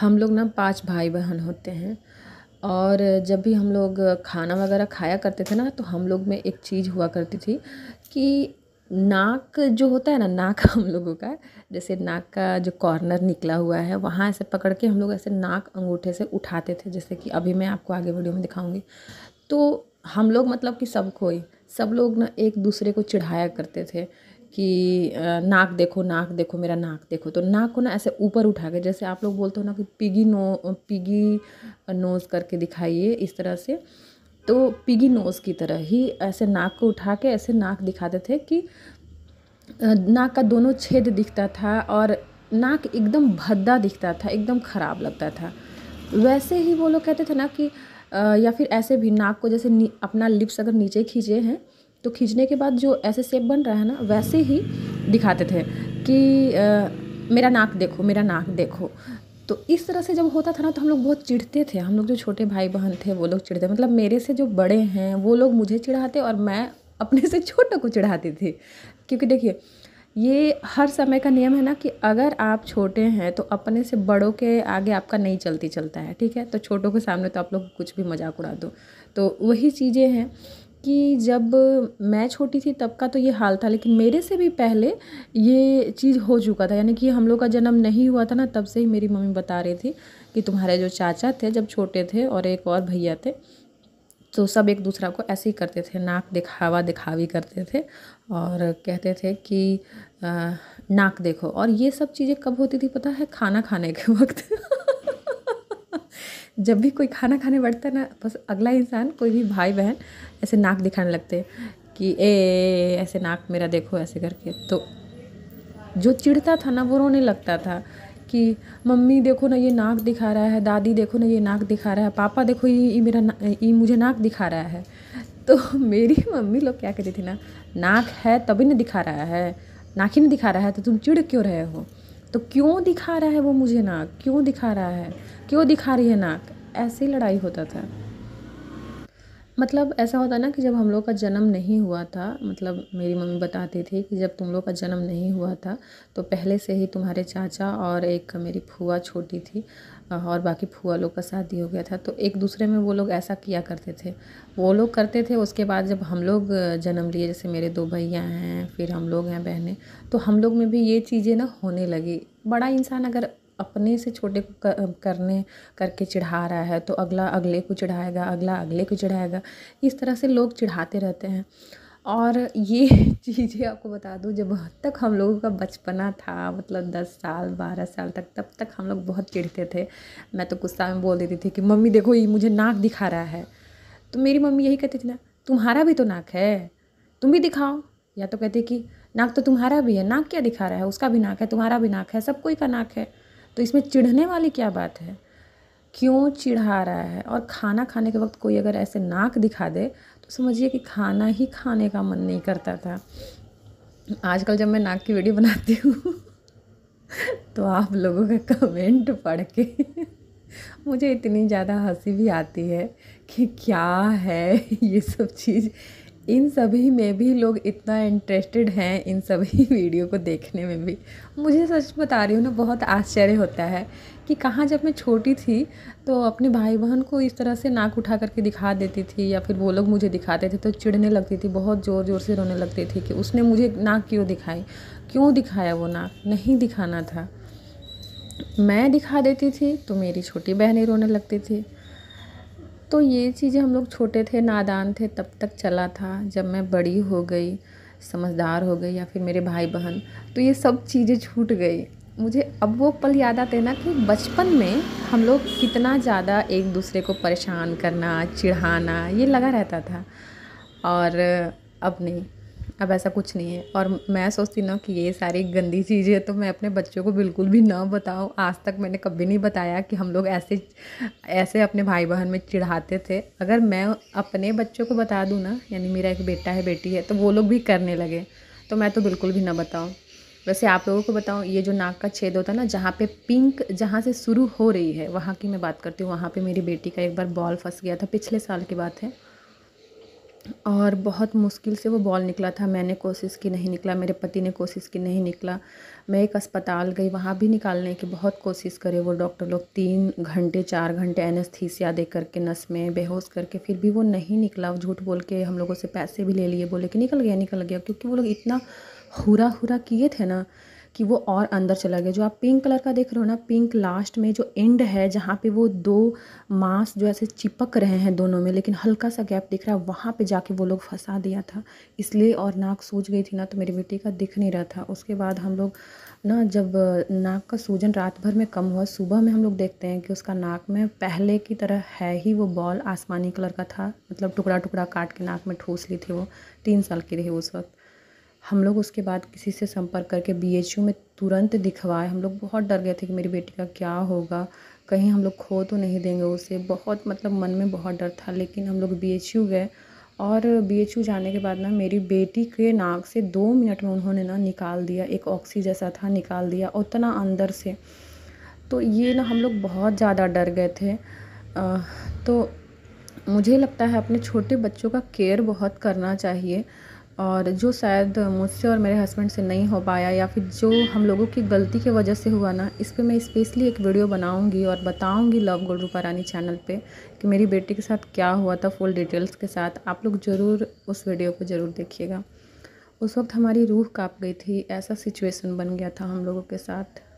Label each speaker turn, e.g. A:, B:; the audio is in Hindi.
A: हम लोग ना पाँच भाई बहन होते हैं और जब भी हम लोग खाना वगैरह खाया करते थे ना तो हम लोग में एक चीज़ हुआ करती थी कि नाक जो होता है ना नाक हम लोगों का जैसे नाक का जो कॉर्नर निकला हुआ है वहाँ ऐसे पकड़ के हम लोग ऐसे नाक अंगूठे से उठाते थे जैसे कि अभी मैं आपको आगे वीडियो में दिखाऊंगी तो हम लोग मतलब कि सब ही सब लोग ना एक दूसरे को चिढ़ाया करते थे कि नाक देखो नाक देखो मेरा नाक देखो तो नाक को ना ऐसे ऊपर उठा के जैसे आप लोग बोलते हो ना कि पिगी नो पिगी नोज़ करके दिखाइए इस तरह से तो पिगी नोज़ की तरह ही ऐसे नाक को उठा के ऐसे नाक दिखाते थे कि नाक का दोनों छेद दिखता था और नाक एकदम भद्दा दिखता था एकदम ख़राब लगता था वैसे ही वो लोग कहते थे ना कि या फिर ऐसे भी नाक को जैसे अपना लिप्स अगर नीचे खींचे हैं तो खींचने के बाद जो ऐसे सेप बन रहा है ना वैसे ही दिखाते थे कि आ, मेरा नाक देखो मेरा नाक देखो तो इस तरह से जब होता था ना तो हम लोग बहुत चिढ़ते थे हम लोग जो छोटे भाई बहन थे वो लोग चिढ़ते मतलब मेरे से जो बड़े हैं वो लोग मुझे चिढ़ाते और मैं अपने से छोटों को चिढ़ाती थी क्योंकि देखिए ये हर समय का नियम है ना कि अगर आप छोटे हैं तो अपने से बड़ों के आगे आपका नहीं चलती चलता है ठीक है तो छोटों के सामने तो आप लोग कुछ भी मजाक उड़ा दो तो वही चीज़ें हैं कि जब मैं छोटी थी तब का तो ये हाल था लेकिन मेरे से भी पहले ये चीज़ हो चुका था यानी कि हम लोग का जन्म नहीं हुआ था ना तब से ही मेरी मम्मी बता रही थी कि तुम्हारे जो चाचा थे जब छोटे थे और एक और भैया थे तो सब एक दूसरा को ऐसे ही करते थे नाक दिखावा दिखावी करते थे और कहते थे कि आ, नाक देखो और ये सब चीज़ें कब होती थी पता है खाना खाने के वक्त जब भी कोई खाना खाने बैठता है ना बस अगला इंसान कोई भी भाई बहन ऐसे नाक दिखाने लगते हैं कि ए ऐसे नाक मेरा देखो ऐसे करके तो जो चिढ़ता था ना वो रोने लगता था कि मम्मी देखो ना ये नाक दिखा रहा है दादी देखो ना ये नाक दिखा रहा है पापा देखो ये मेरा ये मुझे नाक दिखा रहा है तो मेरी मम्मी लोग क्या कहती थी ना नाक है तभी ना दिखा रहा है नाक ही नहीं दिखा रहा है तो तुम चिढ़ क्यों रहे हो तो क्यों दिखा रहा है वो मुझे नाक क्यों दिखा रहा है क्यों दिखा रही है नाक ऐसे लड़ाई होता था मतलब ऐसा होता ना कि जब हम लोग का जन्म नहीं हुआ था मतलब मेरी मम्मी बताती थी कि जब तुम लोग का जन्म नहीं हुआ था तो पहले से ही तुम्हारे चाचा और एक मेरी फूआ छोटी थी और बाकी फूआ लोग का शादी हो गया था तो एक दूसरे में वो लोग ऐसा किया करते थे वो लोग करते थे उसके बाद जब हम लोग जन्म लिए जैसे मेरे दो भैया हैं फिर हम लोग हैं बहनें तो हम लोग में भी ये चीज़ें ना होने लगी बड़ा इंसान अगर अपने से छोटे को करने करके चिढ़ा रहा है तो अगला अगले को चिढ़ाएगा अगला अगले को चिढ़ाएगा इस तरह से लोग चिढ़ाते रहते हैं और ये चीज़ें आपको बता दूँ जब तक हम लोगों का बचपना था मतलब दस साल बारह साल तक तब तक हम लोग बहुत चिढ़ते थे मैं तो गुस्सा में बोल देती थी कि मम्मी देखो ये मुझे नाक दिखा रहा है तो मेरी मम्मी यही कहती थी ना तुम्हारा भी तो नाक है तुम भी दिखाओ या तो कहती कि नाक तो तुम्हारा भी है नाक क्या दिखा रहा है उसका भी नाक है तुम्हारा भी नाक है सब कोई का नाक है तो इसमें चिढ़ने वाली क्या बात है क्यों चिढ़ा रहा है और खाना खाने के वक्त कोई अगर ऐसे नाक दिखा दे तो समझिए कि खाना ही खाने का मन नहीं करता था आजकल जब मैं नाक की वीडियो बनाती हूँ तो आप लोगों का कमेंट पढ़ के मुझे इतनी ज़्यादा हंसी भी आती है कि क्या है ये सब चीज़ इन सभी में भी लोग इतना इंटरेस्टेड हैं इन सभी वीडियो को देखने में भी मुझे सच बता रही हूँ ना बहुत आश्चर्य होता है कि कहाँ जब मैं छोटी थी तो अपने भाई बहन को इस तरह से नाक उठा करके दिखा देती थी या फिर वो लोग मुझे दिखाते थे तो चिढ़ने लगती थी बहुत ज़ोर ज़ोर से रोने लगती थी कि उसने मुझे नाक क्यों दिखाई क्यों दिखाया वो नाक नहीं दिखाना था मैं दिखा देती थी तो मेरी छोटी बहनें रोने लगती थी तो ये चीज़ें हम लोग छोटे थे नादान थे तब तक चला था जब मैं बड़ी हो गई समझदार हो गई या फिर मेरे भाई बहन तो ये सब चीज़ें छूट गई मुझे अब वो पल याद आते हैं ना कि बचपन में हम लोग कितना ज़्यादा एक दूसरे को परेशान करना चिढ़ाना ये लगा रहता था और अब नहीं अब ऐसा कुछ नहीं है और मैं सोचती ना कि ये सारी गंदी चीज़ें तो मैं अपने बच्चों को बिल्कुल भी ना बताऊँ आज तक मैंने कभी नहीं बताया कि हम लोग ऐसे ऐसे अपने भाई बहन में चिढ़ाते थे अगर मैं अपने बच्चों को बता दूँ ना यानी मेरा एक बेटा है बेटी है तो वो लोग भी करने लगे तो मैं तो बिल्कुल भी ना बताऊँ वैसे आप लोगों को बताऊँ ये जो नाक का छेद होता है ना जहाँ पे पिंक जहाँ से शुरू हो रही है वहाँ की मैं बात करती हूँ वहाँ पे मेरी बेटी का एक बार बॉल फंस गया था पिछले साल की बात है और बहुत मुश्किल से वो बॉल निकला था मैंने कोशिश की नहीं निकला मेरे पति ने कोशिश की नहीं निकला मैं एक अस्पताल गई वहाँ भी निकालने की बहुत कोशिश करे वो डॉक्टर लोग तीन घंटे चार घंटे एनेस्थीसिया दे करके नस में बेहोश करके फिर भी वो नहीं निकला झूठ बोल के हम लोगों से पैसे भी ले लिए बोले कि निकल गया निकल गया क्योंकि वो लोग इतना हुरा हुरा किए थे ना कि वो और अंदर चला गया जो आप पिंक कलर का देख रहे हो ना पिंक लास्ट में जो एंड है जहाँ पे वो दो मांस जो ऐसे चिपक रहे हैं दोनों में लेकिन हल्का सा गैप दिख रहा है वहाँ पे जाके वो लोग फंसा दिया था इसलिए और नाक सूज गई थी ना तो मेरी बेटी का दिख नहीं रहा था उसके बाद हम लोग ना जब नाक का सूजन रात भर में कम हुआ सुबह में हम लोग देखते हैं कि उसका नाक में पहले की तरह है ही वो बॉल आसमानी कलर का था मतलब टुकड़ा टुकड़ा काट के नाक में ठूस ली थी वो तीन साल की रही उस वक्त हम लोग उसके बाद किसी से संपर्क करके बी एच यू में तुरंत दिखवाए हम लोग बहुत डर गए थे कि मेरी बेटी का क्या होगा कहीं हम लोग खो तो नहीं देंगे उसे बहुत मतलब मन में बहुत डर था लेकिन हम लोग बी एच यू गए और बी एच यू जाने के बाद ना मेरी बेटी के नाक से दो मिनट में उन्होंने ना निकाल दिया एक ऑक्सी जैसा था निकाल दिया उतना अंदर से तो ये ना हम लोग बहुत ज़्यादा डर गए थे आ, तो मुझे लगता है अपने छोटे बच्चों का केयर बहुत करना चाहिए और जो शायद मुझसे और मेरे हस्बैंड से नहीं हो पाया या फिर जो हम लोगों की गलती की वजह से हुआ ना इस पर मैं स्पेशली एक वीडियो बनाऊंगी और बताऊंगी लव गोल रूपा रानी चैनल पे कि मेरी बेटी के साथ क्या हुआ था फुल डिटेल्स के साथ आप लोग ज़रूर उस वीडियो को ज़रूर देखिएगा उस वक्त हमारी रूह काँप गई थी ऐसा सिचुएसन बन गया था हम लोगों के साथ